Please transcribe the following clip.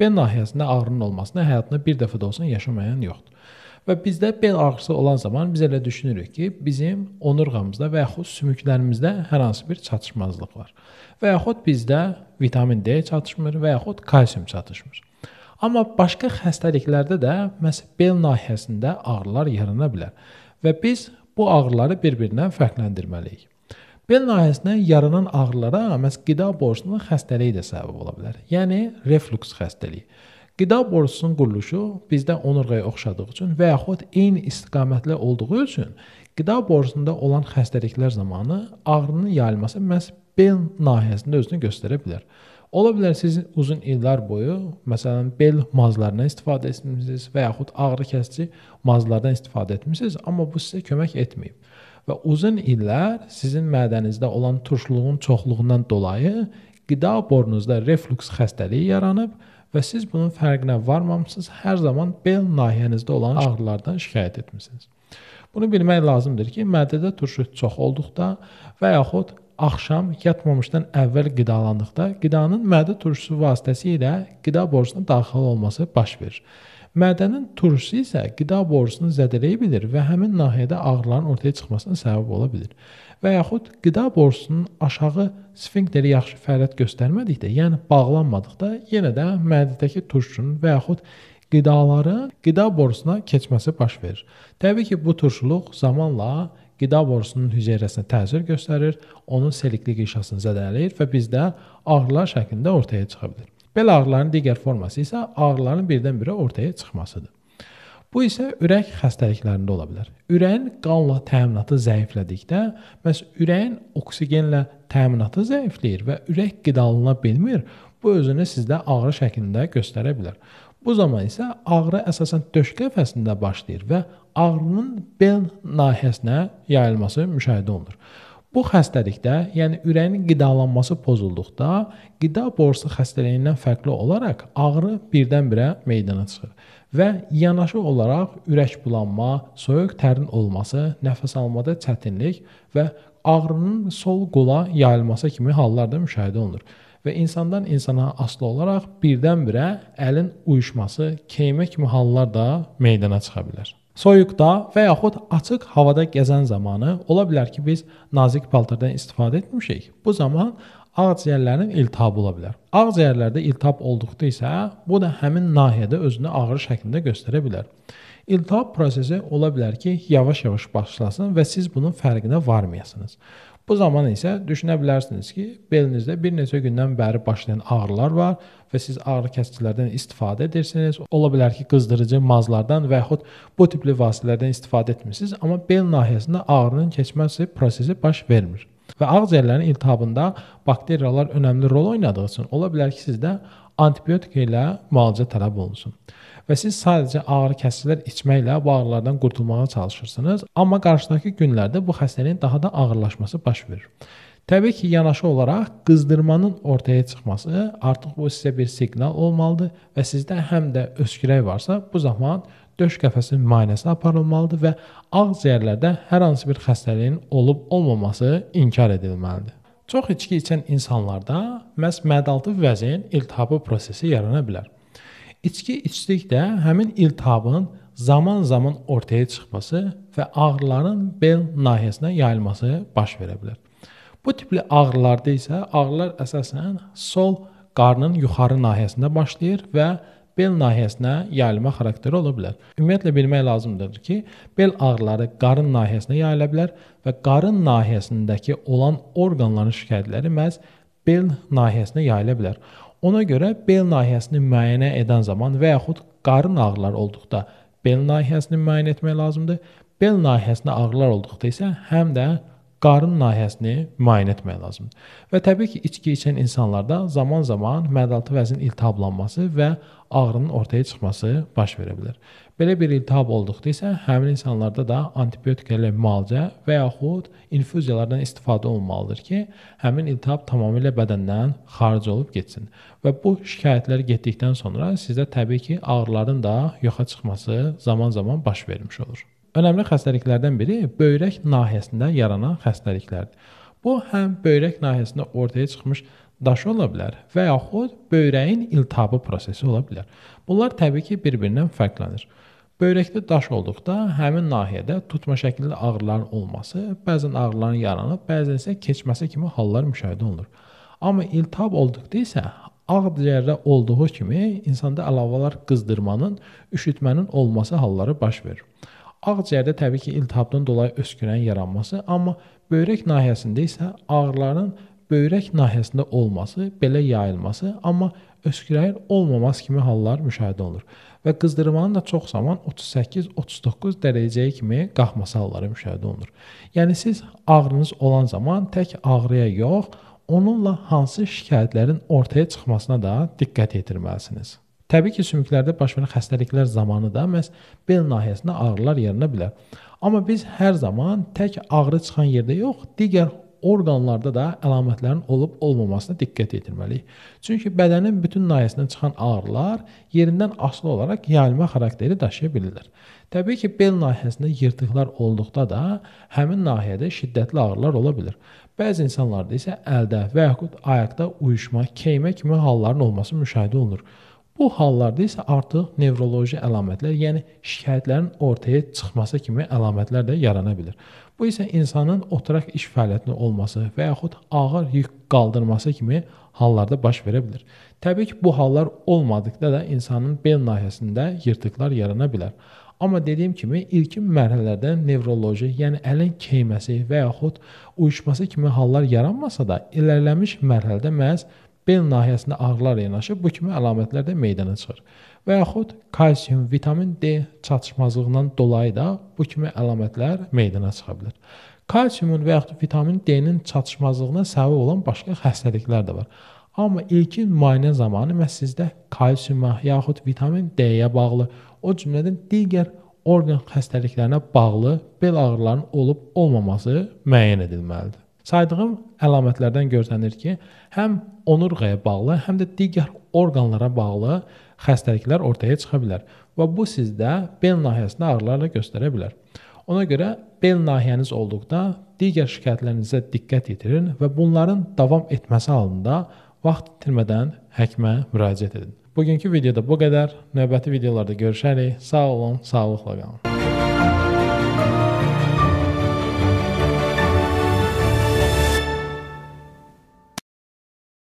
Bel nahiyəsində ağrının olmasına həyatında bir dəfə də olsun yaşamayan yoxdur. Və bizdə bel ağrısı olan zaman biz elə düşünürük ki, bizim onurğamızda və yaxud sümüklərimizdə hər hansı bir çatışmazlıq var. Və yaxud bizdə vitamin D çatışmır və yaxud kalsium çatışmır. Amma başqa xəstəliklərdə də məhz bel nahiyəsində ağrılar yarana bilər və biz bu ağrıları bir-birindən fərqləndirməliyik. Bel nahiyəsindən yaranan ağrılara məhz qida borsunun xəstəliyi də səbəb ola bilər. Yəni refluks xəstəliyi. Qida borusunun quruluşu bizdə onurğaya oxşadığı üçün və yaxud eyni istiqamətli olduğu üçün qida borusunda olan xəstəliklər zamanı ağrının yayılması məhz bel nahiyəsində özünü göstərə bilər. Ola bilər siz uzun illər boyu məsələn bel mazlarından istifadə etmisiniz və yaxud ağrı kəsici mazlardan istifadə etmisiniz, amma bu sizə kömək etməyib və uzun illər sizin mədənizdə olan turşluğun çoxluğundan dolayı qida borunuzda refluks xəstəliyi yaranıb və siz bunun fərqinə varmamısınız. Hər zaman bel nahiyənizdə olan ağrılardan şikayət etmisiniz. Bunu bilmək lazımdır ki, mədədə turşu çox olduqda və yaxud axşam yatmamışdan əvvəl qidalandıqda qidanın mədə turşusu vasitəsilə qida borusuna daxil olması baş verir. Mədənin turşusu isə qida borusunu zədələyə bilər və həmin nahiyədə ağrıların ortaya çıxmasına səbəb ola bilər. Və yaxud qida borusunun aşağı sfinkteri yaxşı fəaliyyət göstərmədikdə, yəni bağlanmadıqda yenə də mədədəki turşunun və yaxud qidaların qida borusuna keçməsi baş verir. Təbii ki, bu turşuluq zamanla qida borusunun hüceyrəsinə təsir göstərir, onun seliklik qişasını zədələyir və bizdə ağrılar şəklində ortaya çıxa bilər. Bel ağrılarının digər forması isə ağrıların birdən-birə ortaya çıxmasıdır. Bu isə ürək xəstəliklərində ola bilər. Ürəyin qanla təminatı zəiflədikdə, məs ürəyin oksigenlə təminatı zəifləyir və ürək qidalana bilmir. Bu özünü sizdə ağrı şəklində göstərə bilər. Bu zaman isə ağrı əsasən döş qəfəsində başlayır və ağrının bel nahiyəsinə yayılması müşahidə olunur. Bu xəstəlikdə, yəni ürəyin qidalanması pozulduqda, qida borusu xəstəliyindən fərqli olaraq ağrı birdən-birə meydana çıxır və yanaşı olaraq ürək bulanma, soyuq tərin olması, nəfəs almada çətinlik və ağrının sol qola yayılması kimi hallar da müşahidə olunur və insandan insana asılı olaraq birdən-birə əlin uyuşması, keymə kimi hallar da meydana çıxa bilər. Soyuqda və yaxud açıq havada gəzən zamanı ola bilər ki, biz nazik paltardan istifadə etmişik. Bu zaman ağciyərlərin iltihabı ola bilər. Ağciyərlərdə iltihab olduqda isə bu da həmin nahiyədə özünü ağrı şəklində göstərə bilər. İltihab prosesi ola bilər ki, yavaş-yavaş başlasın və siz bunun fərqinə varmayasınız. Bu zaman isə düşünə bilərsiniz ki, belinizdə bir neçə gündən bəri başlayan ağrılar var və siz ağrı kəsicilərdən istifadə edirsiniz. Ola bilər ki, qızdırıcı mazlardan və yaxud bu tipli vasitələrdən istifadə etmisiniz, amma bel nahiyəsində ağrının keçməsi prosesi baş vermir. Və ağ ciyərlərin iltihabında bakteriyalar önəmli rol oynadığı üçün ola bilər ki, sizdə antibiotik ilə müalicə tələb olunsun. Və siz sadəcə ağrıkəsicilər içməklə bu ağrılardan qurtulmağa çalışırsınız, amma qarşıdakı günlərdə bu xəstəliyin daha da ağırlaşması baş verir. Təbii ki, yanaşı olaraq qızdırmanın ortaya çıxması artıq bu sizə bir siqnal olmalıdır və sizdə həm də öskürək varsa, bu zaman döş qəfəsinin müayinəsi aparılmalıdır və ağciyərlərdə hər hansı bir xəstəliyin olub-olmaması inkar edilməlidir. Çox içki içən insanlarda məhz mədaltı vəzin iltihabı prosesi yarana bilər. İçki içdikdə həmin iltihabın zaman-zaman ortaya çıxması və ağrıların bel nahiyəsinə yayılması baş verə bilər. Bu tipli ağrılarda isə ağrılar əsasən sol qarnın yuxarı nahiyəsində başlayır və bel nahiyəsinə yayılma xarakteri ola bilər. Ümumiyyətlə bilmək lazımdır ki, bel ağrıları qarın nahiyəsinə yayıla bilər və qarın nahiyəsindəki olan orqanların şikayətləri məhz bel nahiyəsinə yayıla bilər. Ona görə bel nahiyəsini müayinə edən zaman və yaxud qarın ağrıları olduqda bel nahiyəsini müayinə etmək lazımdır. Bel nahiyəsində ağrılar olduqda isə həm də qarın nahiyəsini müayinə etmək lazımdır. Və təbii ki, içki içən insanlarda zaman-zaman mədəaltı vəzin iltihablanması və ağrının ortaya çıxması baş verə bilər. Belə bir iltihab olduqda isə həmin insanlarda da antibiotiklə müalicə və yaxud infuziyalardan istifadə olunmalıdır ki, həmin iltihab tamamilə bədəndən xaric olub getsin. Və bu şikayətlər getdikdən sonra sizdə təbii ki, ağrıların da yoxa çıxması zaman-zaman baş vermiş olur. Önəmli xəstəliklərdən biri böyrək nahiyəsində yaranan xəstəliklərdir. Bu həm böyrək nahiyəsində ortaya çıxmış daşı ola bilər və yaxud böyrəyin iltihabı prosesi ola bilər. Bunlar təbii ki, bir-birindən fərqlənir. Böyrəkdə daş olduqda həmin nahiyədə tutma şəklində ağrıların olması, bəzən ağrıların yaranıb, bəzən isə keçməsi kimi hallar müşahidə olunur. Amma iltihab olduqda isə ağciyərdə olduğu kimi insanda əlavə olaraq qızdırmanın, üşütmənin olması halları baş verir. Ağciyərdə təbii ki, iltihabdan dolayı öskürəyin yaranması, amma böyrək nahiyəsində isə ağrıların böyrək nahiyəsində olması, belə yayılması, amma öskürəyin olmaması kimi hallar müşahidə olur. Və qızdırmanın da çox zaman 38-39 dərəcəyə kimi qalxması halları müşahidə olunur. Yəni siz ağrınız olan zaman tək ağrıya yox, onunla hansı şikayətlərin ortaya çıxmasına da diqqət yetirməlisiniz. Təbii ki, sümüklərdə baş verən xəstəliklər zamanı da məhz bel nahiyəsində ağrılar yarana bilər. Amma biz hər zaman tək ağrı çıxan yerdə yox, digər orqanlarda da əlamətlərin olub-olmamasına diqqət yetirməliyik. Çünki bədənin bütün nahiyəsindən çıxan ağrılar yerindən asılı olaraq yayılma xarakteri daşıya bilirlər. Təbii ki, bel nahiyəsində yırtıqlar olduqda da həmin nahiyədə şiddətli ağrılar ola bilər. Bəzi insanlarda isə əldə və yaxud ayaqda uyuşma, keymə kimi halların olması müşahidə olunur. Bu hallarda isə artıq nevroloji əlamətlər, yəni şikayətlərin ortaya çıxması kimi əlamətlər də yarana bilər. Bu isə insanın oturaq iş fəaliyyətinin olması və yaxud ağır yük qaldırması kimi hallarda baş verə bilər. Təbii ki, bu hallar olmadıkda da insanın bel nahiyəsində yırtıqlar yarana bilər. Amma dediyim kimi ilkin mərhələlərdə nevroloji, yəni əlin keyməsi və yaxud uyuşması kimi hallar yaranmasa da, irəliləmiş mərhələdə məhz bel nahiyəsində ağrılar yanaşı bu kimi əlamətlər də meydana çıxır. Və yaxud kalsium, vitamin D çatışmazlığından dolayı da bu kimi əlamətlər meydana çıxa bilər. Kalsiumun və yaxud vitamin D-nin çatışmazlığına səbəb olan başqa xəstəliklər də var. Amma ilkin müayinə zamanı məhz sizdə kalsiuma yaxud vitamin D-yə bağlı, o cümlədən digər orqan xəstəliklərinə bağlı bel ağrılarının olub-olmaması müəyyən edilməlidir. Saydığım əlamətlərdən gözlənir ki, həm onurğaya bağlı, həm də digər orqanlara bağlı xəstəliklər ortaya çıxa bilər və bu sizdə bel nahiyəsində ağrılarla göstərə bilər. Ona görə bel nahiyəniz olduqda digər şikayətlərinizə diqqət yetirin və bunların davam etməsi halında vaxt itirmədən həkimə müraciət edin. Bugünkü videoda bu qədər. Növbəti videolarda görüşərik. Sağ olun, sağlıqla qalın.